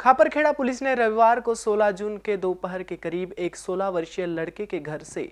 Khaparkheda police ने रविवार को 16 जून के दोपहर के करीब एक 16 वर्षीय लड़के के घर से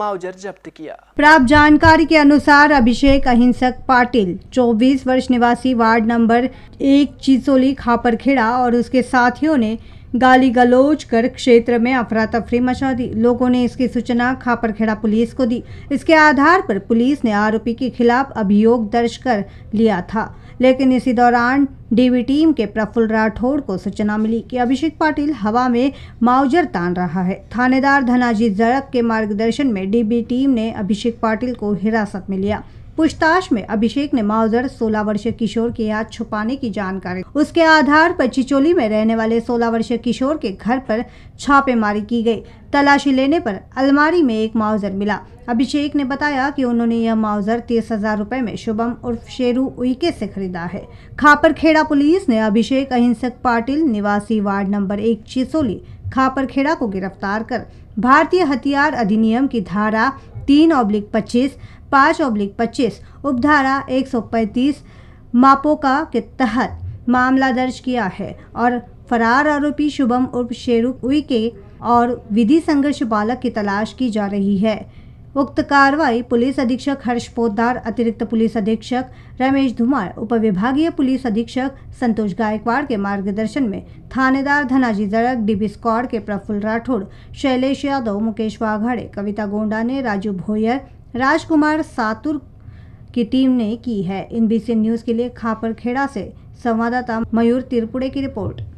माउजर जब्त किया प्राप्त जानकारी के अनुसार अभिषेक अहिंसक पाटिल 24 वर्ष निवासी वार्ड नंबर एक चिसोली खापरखेड़ा और उसके साथियों ने गाली गलोच कर क्षेत्र में अफरा तफरी मचा दी लोगों ने इसकी सूचना खापरखेड़ा पुलिस को दी इसके आधार पर पुलिस ने आरोपी के खिलाफ अभियोग दर्ज कर लिया था लेकिन इसी दौरान डीवी टीम के प्रफुल्ल राठौड़ को सूचना मिली कि अभिषेक पाटिल हवा में माउजर तान रहा है थानेदार धनाजी जड़क के मार्गदर्शन में डीबी टीम ने अभिषेक पाटिल को हिरासत में लिया पूछताछ में अभिषेक ने माउजर 16 वर्षीय किशोर की याद छुपाने की जानकारी उसके आधार पर चिचोली में रहने वाले 16 वर्षीय किशोर के घर पर छापेमारी की गई तलाशी लेने पर अलमारी में एक माउजर मिला अभिषेक ने बताया कि उन्होंने यह माउजर तीस हजार रूपए में शुभम उर्फ शेरू उइके से खरीदा है खापरखेड़ा पुलिस ने अभिषेक अहिंसक पाटिल निवासी वार्ड नंबर एक चिसोली खापरखेड़ा को गिरफ्तार कर भारतीय हथियार अधिनियम की धारा तीन ऑब्लिक पच्चीस पाँच ओब्लिक पच्चीस उपधारा एक सौ पैंतीस मापोका के तहत मामला दर्ज किया है और फरार आरोपी शुभम उर्फ शेरू उइके और विधि संघर्ष बालक की तलाश की जा रही है उक्त कार्रवाई पुलिस अधीक्षक हर्ष पोदार अतिरिक्त पुलिस अधीक्षक रमेश धुमार उप विभागीय पुलिस अधीक्षक संतोष गायकवाड़ के मार्गदर्शन में थानेदार धनाजी दड़क डीबी स्कॉड के प्रफुल्ल राठौड़ शैलेश यादव मुकेश वाघाड़े कविता गोंडा ने राजू भोयर राजकुमार सातुर की टीम ने की है इन न्यूज़ के लिए खापरखेड़ा से संवाददाता मयूर त्रिपुड़े की रिपोर्ट